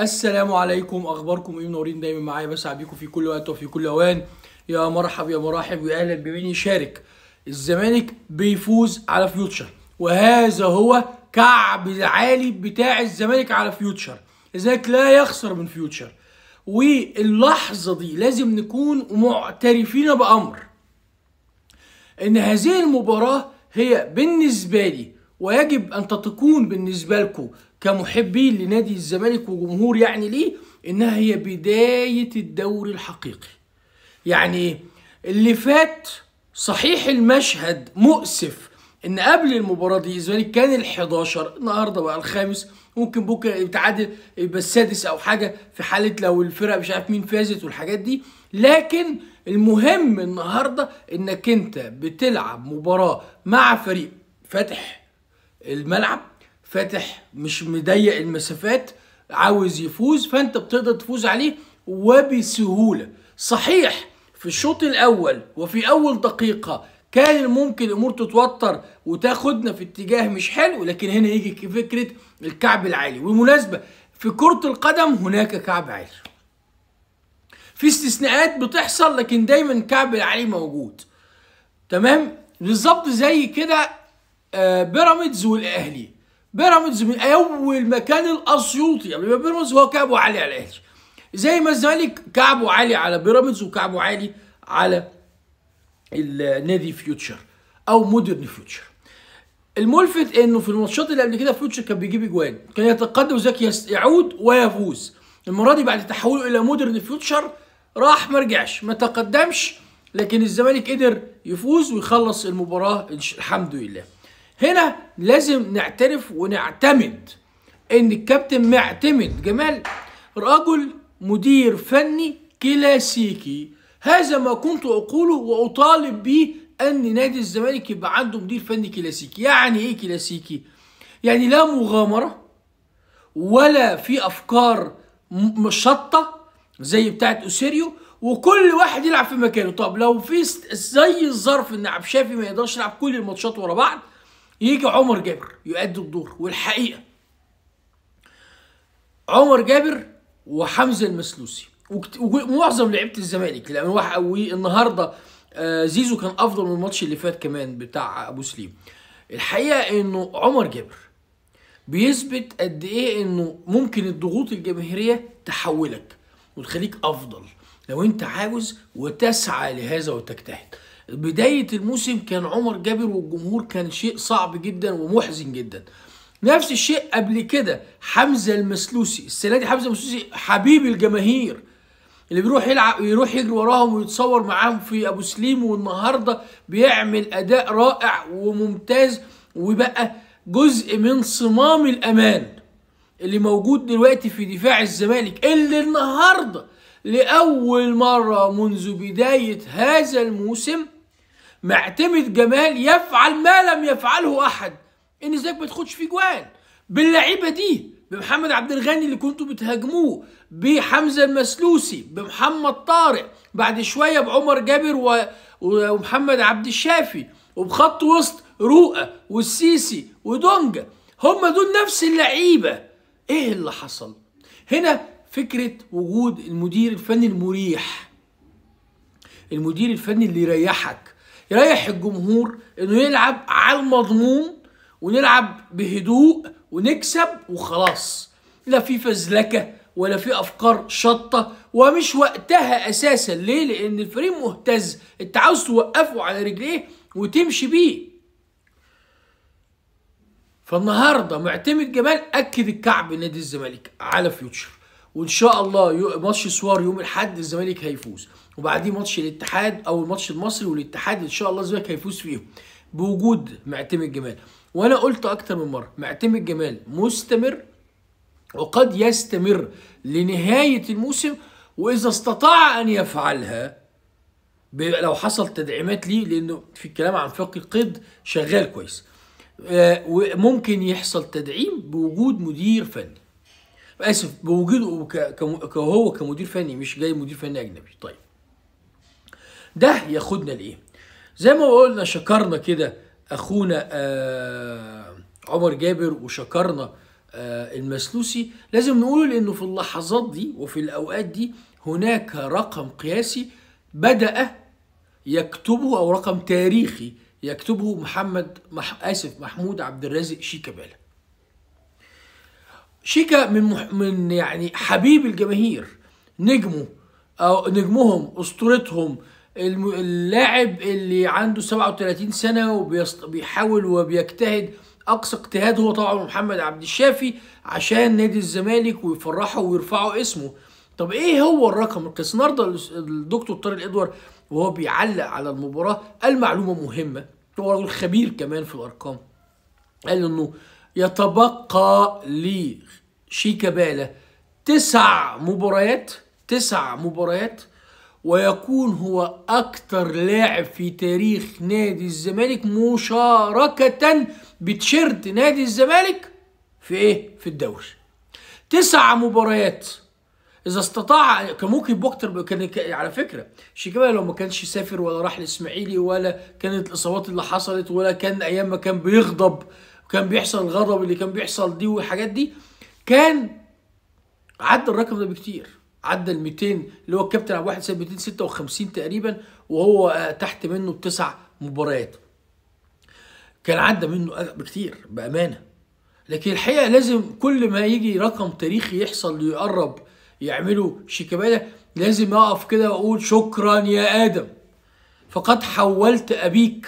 السلام عليكم اخباركم ايه منورين دايما معايا بسعى بيكم في كل وقت وفي كل اوان يا مرحب يا مرحب يا اهلا بمين يشارك الزمالك بيفوز على فيوتشر وهذا هو كعب العالي بتاع الزمالك على فيوتشر الزمالك لا يخسر من فيوتشر واللحظه دي لازم نكون معترفين بامر ان هذه المباراه هي بالنسبه لي ويجب ان تكون بالنسبه لكم كمحبين لنادي الزمالك وجمهور يعني ليه انها هي بدايه الدوري الحقيقي يعني اللي فات صحيح المشهد مؤسف ان قبل المباراه دي الزمالك كان ال11 النهارده بقى الخامس ممكن بكره يتعادل يبقى السادس او حاجه في حاله لو الفرق مش عارف مين فازت والحاجات دي لكن المهم النهارده انك انت بتلعب مباراه مع فريق فاتح الملعب فاتح مش مضيق المسافات عاوز يفوز فانت بتقدر تفوز عليه وبسهوله صحيح في الشوط الاول وفي اول دقيقه كان ممكن الامور تتوتر وتاخدنا في اتجاه مش حلو لكن هنا يجي فكره الكعب العالي والمناسبه في كره القدم هناك كعب عالي في استثناءات بتحصل لكن دايما الكعب العالي موجود تمام بالظبط زي كده آه، بيراميدز والاهلي بيراميدز من اول ما كان الاسيوطي قبل يعني ما بيراميدز هو كعبه عالي على الاهلي زي ما الزمالك كعبه عالي على بيراميدز وكعبه عالي على النادي فيوتشر او مودرن فيوتشر الملفت انه في الماتشات اللي قبل كده فيوتشر كان بيجيب اجوان كان يتقدم زكي يعود ويفوز المره دي بعد تحوله الى مودرن فيوتشر راح ما رجعش ما تقدمش لكن الزمالك قدر يفوز ويخلص المباراه الحمد لله هنا لازم نعترف ونعتمد ان الكابتن معتمد جمال رجل مدير فني كلاسيكي هذا ما كنت اقوله واطالب به ان نادي الزمالك يبقى عنده مدير فني كلاسيكي يعني ايه كلاسيكي يعني لا مغامره ولا في افكار مشطه زي بتاعه اوسيريو وكل واحد يلعب في مكانه طب لو في زي الظرف ان عبد الشافي ما يقدرش يلعب كل الماتشات ورا بعض يجي عمر جابر يؤدي الدور والحقيقه عمر جابر وحمزه المسلوسي ومعظم لعيبه الزمالك لان النهارده آه، زيزو كان افضل من الماتش اللي فات كمان بتاع ابو سليم الحقيقه انه عمر جابر بيثبت قد ايه انه ممكن الضغوط الجماهيريه تحولك وتخليك افضل لو انت عاوز وتسعى لهذا وتجتهد بداية الموسم كان عمر جابر والجمهور كان شيء صعب جدا ومحزن جدا نفس الشيء قبل كده حمزة المسلوسي السنة دي حمزة المسلوسي حبيب الجماهير اللي بيروح يلعب يروح يجري وراهم ويتصور معاهم في ابو سليم والنهارده بيعمل اداء رائع وممتاز وبقى جزء من صمام الامان اللي موجود دلوقتي في دفاع الزمالك اللي النهارده لاول مره منذ بدايه هذا الموسم معتمد جمال يفعل ما لم يفعله احد ان ازاي ما تاخدش فيه جوان باللعيبه دي بمحمد عبد الغني اللي كنتوا بتهاجموه بحمزه المسلوسي بمحمد طارق بعد شويه بعمر جابر و... ومحمد عبد الشافي وبخط وسط رؤى والسيسي ودونجا هم دول نفس اللعيبه ايه اللي حصل هنا فكره وجود المدير الفني المريح المدير الفني اللي يريحك يريح الجمهور انه يلعب على المضمون ونلعب بهدوء ونكسب وخلاص لا في فزلكه ولا في افكار شطه ومش وقتها اساسا ليه لان الفريق مهتز انت عاوز توقفه على رجليه وتمشي بيه فالنهارده معتمد جمال اكد الكعب نادي الزمالك على فيوتشر وان شاء الله ماتش سوار يوم الاحد الزمالك هيفوز وبعديه ماتش الاتحاد او الماتش المصري والاتحاد ان شاء الله الزمالك هيفوز فيهم بوجود معتمد الجمال وانا قلت اكتر من مره معتمد جمال مستمر وقد يستمر لنهايه الموسم واذا استطاع ان يفعلها لو حصل تدعيمات ليه لانه في الكلام عن فقه القيد شغال كويس آه، وممكن يحصل تدعيم بوجود مدير فني اسف بوجوده كهو كمدير فني مش جاي مدير فني اجنبي طيب ده ياخدنا لايه زي ما قلنا شكرنا كده اخونا آه عمر جابر وشكرنا آه المسلوسي لازم نقول انه في اللحظات دي وفي الاوقات دي هناك رقم قياسي بدا يكتبه او رقم تاريخي يكتبه محمد مح... اسف محمود عبد الرازق شيكابالا شيكا من مح من يعني حبيب الجماهير نجمه او نجمهم اسطورتهم اللاعب اللي عنده 37 سنه وبيحاول وبيجتهد اقصى اجتهاد هو طبعا محمد عبد الشافي عشان نادي الزمالك ويفرحه ويرفعوا اسمه طب ايه هو الرقم القياس النهارده الدكتور طارق ادوار وهو بيعلق على المباراه قال معلومه مهمه هو رجل خبير كمان في الارقام قال انه يتبقى لشيكابالا تسع مباريات تسع مباريات ويكون هو أكثر لاعب في تاريخ نادي الزمالك مشاركة بتشيرت نادي الزمالك في إيه؟ في الدوري. تسع مباريات إذا استطاع كان ممكن بوكتر كان على فكرة شيكابالا لو ما كانش سافر ولا راح الإسماعيلي ولا كانت الإصابات اللي حصلت ولا كان أيام ما كان بيغضب وكان بيحصل الغضب اللي كان بيحصل دي والحاجات دي كان عدى الرقم ده بكتير عدى ال 200 اللي هو الكابتن عبد الواحد سنه 256 تقريبا وهو تحت منه تسع مباريات كان عدى منه بكتير بامانه لكن الحقيقه لازم كل ما يجي رقم تاريخي يحصل يقرب يعملوا شيكابالا لازم اقف كده واقول شكرا يا ادم فقد حولت ابيك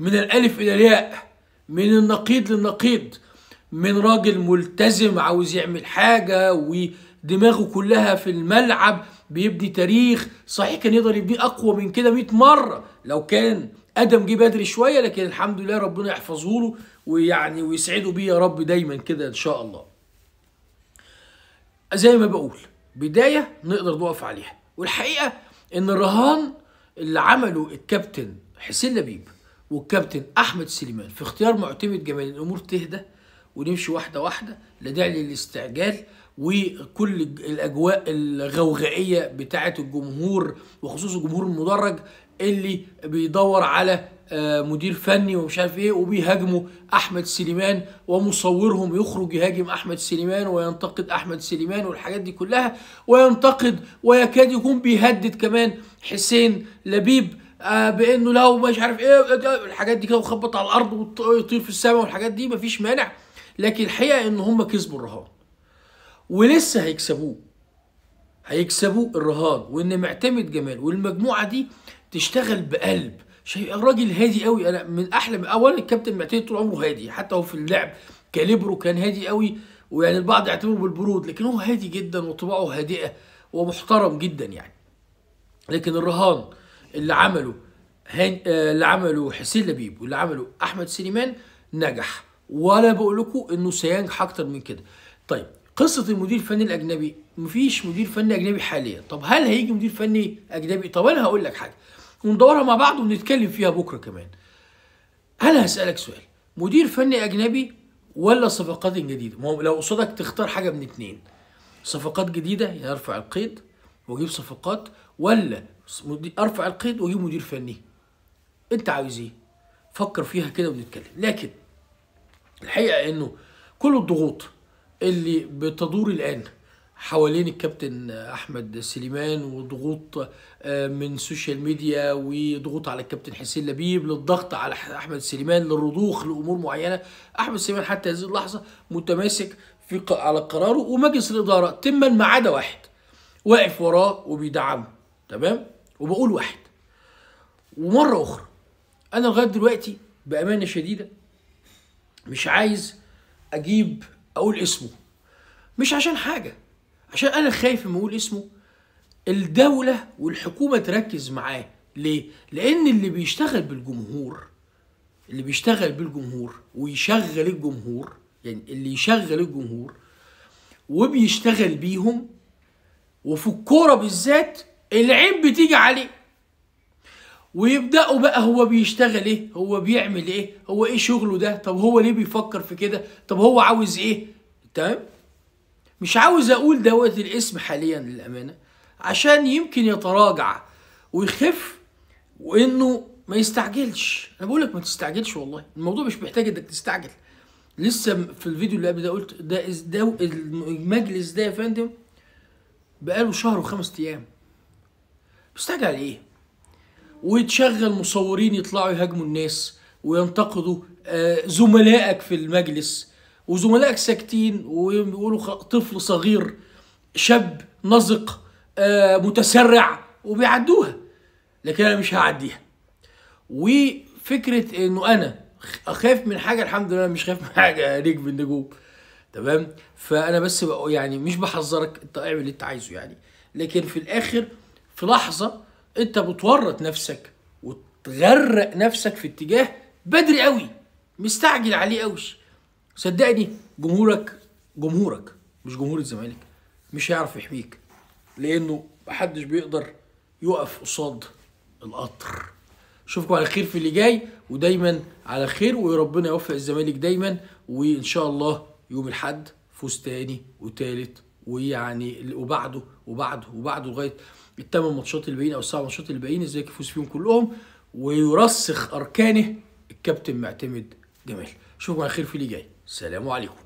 من الالف الى الياء من النقيض للنقيض من راجل ملتزم عاوز يعمل حاجة ودماغه كلها في الملعب بيبني تاريخ صحيح كان يقدر يبنيه أقوى من كده 100 مرة لو كان ادم جه بدري شويه لكن الحمد لله ربنا يحفظه له ويعني ويسعده بيه يا رب دايما كده ان شاء الله زي ما بقول بدايه نقدر نقف عليها والحقيقه ان الرهان اللي عمله الكابتن حسين لبيب والكابتن احمد سليمان في اختيار معتمد جمال الامور تهدى ونمشي واحده واحده لا داعي للاستعجال وكل الاجواء الغوغائيه بتاعه الجمهور وخصوصا الجمهور المدرج اللي بيدور على آه، مدير فني ومش عارف ايه وبيهاجموا احمد سليمان ومصورهم يخرج يهاجم احمد سليمان وينتقد احمد سليمان والحاجات دي كلها وينتقد ويكاد يكون بيهدد كمان حسين لبيب آه، بانه لو مش عارف ايه الحاجات دي كده وخبط على الارض ويطير في السماء والحاجات دي مفيش مانع لكن الحقيقه ان هم كسبوا الرهان ولسه هيكسبوه هيكسبوه الرهان وان معتمد جمال والمجموعه دي تشتغل بقلب شيء الراجل هادي قوي انا من احلى اولا الكابتن معتمد طول عمره هادي حتى هو في اللعب كاليبرو كان هادي قوي ويعني البعض يعتبره بالبرود لكن هو هادي جدا وطباعه هادئه ومحترم جدا يعني لكن الرهان اللي عمله هن... آه، اللي عمله حسين لبيب واللي عمله احمد سليمان نجح ولا بقول لكم انه سينجح اكتر من كده طيب قصه المدير الفني الاجنبي مفيش مدير فني اجنبي حاليا طب هل هيجي مدير فني اجنبي طب انا هقول لك حاجه وندورها مع بعض ونتكلم فيها بكره كمان انا هسالك سؤال مدير فني اجنبي ولا صفقات جديده ما هو لو قصادك تختار حاجه من اتنين صفقات جديده يرفع القيد واجيب صفقات ولا ارفع القيد واجيب مدير فني انت عاوز ايه فكر فيها كده ونتكلم لكن الحقيقه انه كل الضغوط اللي بتدور الان حوالين الكابتن احمد سليمان وضغوط آه، من سوشيال ميديا وضغوط على الكابتن حسين لبيب للضغط على احمد سليمان للرضوخ لامور معينه احمد سليمان حتى هذه اللحظه متماسك في على قراره ومجلس الاداره تما ما عدا واحد واقف وراه وبيدعمه تمام وبقول واحد ومره اخرى انا لغايه دلوقتي بامانه شديده مش عايز اجيب اقول اسمه مش عشان حاجه عشان انا خايف لما اقول اسمه الدوله والحكومه تركز معاه ليه لان اللي بيشتغل بالجمهور اللي بيشتغل بالجمهور ويشغل الجمهور يعني اللي يشغل الجمهور وبيشتغل بيهم وفي الكوره بالذات العين بتيجي عليه ويبداوا بقى هو بيشتغل ايه هو بيعمل ايه هو ايه شغله ده طب هو ليه بيفكر في كده طب هو عاوز ايه تمام مش عاوز اقول دوت الاسم حاليا للامانه عشان يمكن يتراجع ويخف وانه ما يستعجلش انا بقول لك ما تستعجلش والله الموضوع مش محتاج انك تستعجل لسه في الفيديو اللي قبل ده قلت ده, ده المجلس ده يا فندم بقاله شهر وخمس ايام مستعجل على ايه ويتشغل مصورين يطلعوا يهاجموا الناس وينتقدوا آه، زملائك في المجلس وزملائك ساكتين ويقولوا طفل صغير شاب نزق آه، متسرع وبيعدوها لكن انا مش هعديها وفكره انه انا اخاف من حاجه الحمد لله مش خايف من حاجه نجم النجوم تمام فانا بس يعني مش بحذرك انت اعمل اللي انت عايزه يعني لكن في الاخر في لحظه انت بتورط نفسك وتغرق نفسك في اتجاه بدري قوي مستعجل عليه قوي صدقني جمهورك جمهورك مش جمهور الزمالك مش هيعرف يحميك لانه محدش بيقدر يقف قصاد القطر اشوفكم على خير في اللي جاي ودايما على خير وربنا يوفق الزمالك دايما وان شاء الله يوم الحد فوز تاني وتالت ويعني وبعده وبعده وبعده لغايه الثمان ماتشات اللي او السبع ماتشات اللي ازاي يفوز فيهم كلهم ويرسخ اركانه الكابتن معتمد جمال اشوفكم على خير في اللي جاي سلام عليكم